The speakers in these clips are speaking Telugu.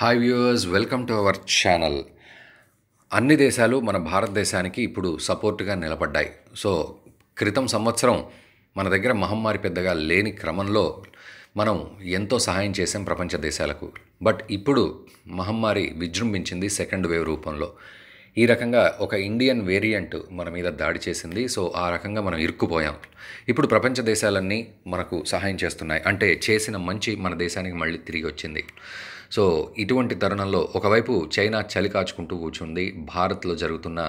hi viewers welcome to our channel అన్ని దేశాలు మన భారతదేశానికి ఇప్పుడు సపోర్ట్గా నిలబడ్డాయి సో క్రితం సంవత్సరం మన దగ్గర మహమ్మారి పెద్దగా లేని క్రమంలో మనం ఎంతో సహాయం చేసాం ప్రపంచ దేశాలకు బట్ ఇప్పుడు మహమ్మారి విజృంభించింది సెకండ్ వేవ్ రూపంలో ఈ రకంగా ఒక ఇండియన్ వేరియంట్ మన మీద దాడి చేసింది సో ఆ రకంగా మనం ఇరుక్కుపోయాం ఇప్పుడు ప్రపంచ దేశాలన్నీ మనకు సహాయం చేస్తున్నాయి అంటే చేసిన మంచి మన దేశానికి మళ్ళీ తిరిగి వచ్చింది సో ఇటువంటి తరుణంలో ఒకవైపు చైనా చలి కాచుకుంటూ కూర్చుంది భారత్లో జరుగుతున్న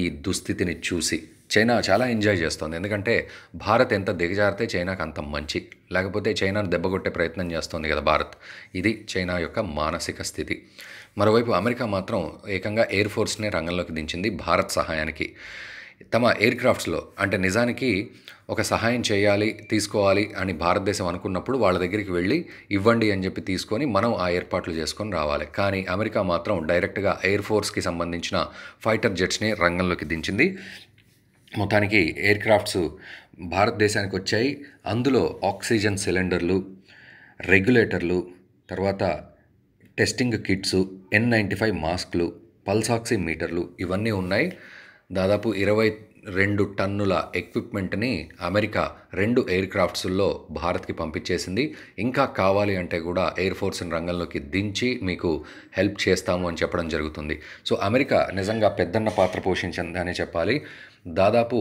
ఈ దుస్థితిని చూసి చైనా చాలా ఎంజాయ్ చేస్తుంది ఎందుకంటే భారత్ ఎంత దిగజారితే చైనాకు అంత మంచి లేకపోతే చైనాను దెబ్బగొట్టే ప్రయత్నం చేస్తుంది కదా భారత్ ఇది చైనా యొక్క మానసిక స్థితి మరోవైపు అమెరికా మాత్రం ఏకంగా ఎయిర్ ఫోర్స్నే రంగంలోకి దించింది భారత్ సహాయానికి తమ ఎయిర్ క్రాఫ్ట్స్లో అంటే నిజానికి ఒక సహాయం చేయాలి తీసుకోవాలి అని భారతదేశం అనుకున్నప్పుడు వాళ్ళ దగ్గరికి వెళ్ళి ఇవ్వండి అని చెప్పి తీసుకొని మనం ఆ ఏర్పాట్లు చేసుకొని రావాలి కానీ అమెరికా మాత్రం డైరెక్ట్గా ఎయిర్ ఫోర్స్కి సంబంధించిన ఫైటర్ జెట్స్ని రంగంలోకి దించింది మొత్తానికి ఎయిర్ క్రాఫ్ట్స్ భారతదేశానికి వచ్చాయి అందులో ఆక్సిజన్ సిలిండర్లు రెగ్యులేటర్లు తర్వాత testing kits N ninety five మాస్క్లు పల్సాక్సీ మీటర్లు ఇవన్నీ ఉన్నాయి దాదాపు ఇరవై రెండు టన్నుల ఎక్విప్మెంట్ని అమెరికా రెండు ఎయిర్ క్రాఫ్ట్స్లో భారత్కి పంపించేసింది ఇంకా కావాలి అంటే కూడా ఎయిర్ ఫోర్స్ని రంగంలోకి దించి మీకు హెల్ప్ చేస్తాము అని చెప్పడం జరుగుతుంది సో అమెరికా నిజంగా పెద్దన్న పాత్ర పోషించిందని చెప్పాలి దాదాపు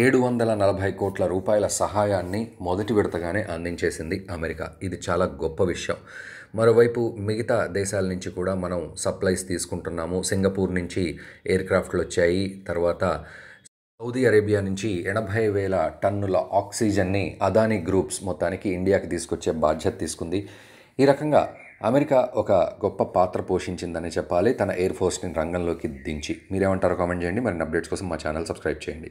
ఏడు వందల నలభై కోట్ల రూపాయల సహాయాన్ని మొదటి విడతగానే అందించేసింది అమెరికా ఇది చాలా గొప్ప విషయం మరోవైపు మిగతా దేశాల నుంచి కూడా మనం సప్లైస్ తీసుకుంటున్నాము సింగపూర్ నుంచి ఎయిర్క్రాఫ్ట్లు వచ్చాయి తర్వాత సౌదీ అరేబియా నుంచి ఎనభై వేల టన్నుల ఆక్సిజన్ని అదానీ గ్రూప్స్ మొత్తానికి ఇండియాకి తీసుకొచ్చే బాధ్యత తీసుకుంది ఈ రకంగా అమెరికా ఒక గొప్ప పాత్ర పోషించిందని చెప్పాలి తన ఎయిర్ ఫోర్స్ని రంగంలోకి దించి మీరేమంటారో కామెంట్ చేయండి మరి అప్డేట్స్ కోసం మా ఛానల్ సబ్స్క్రైబ్ చేయండి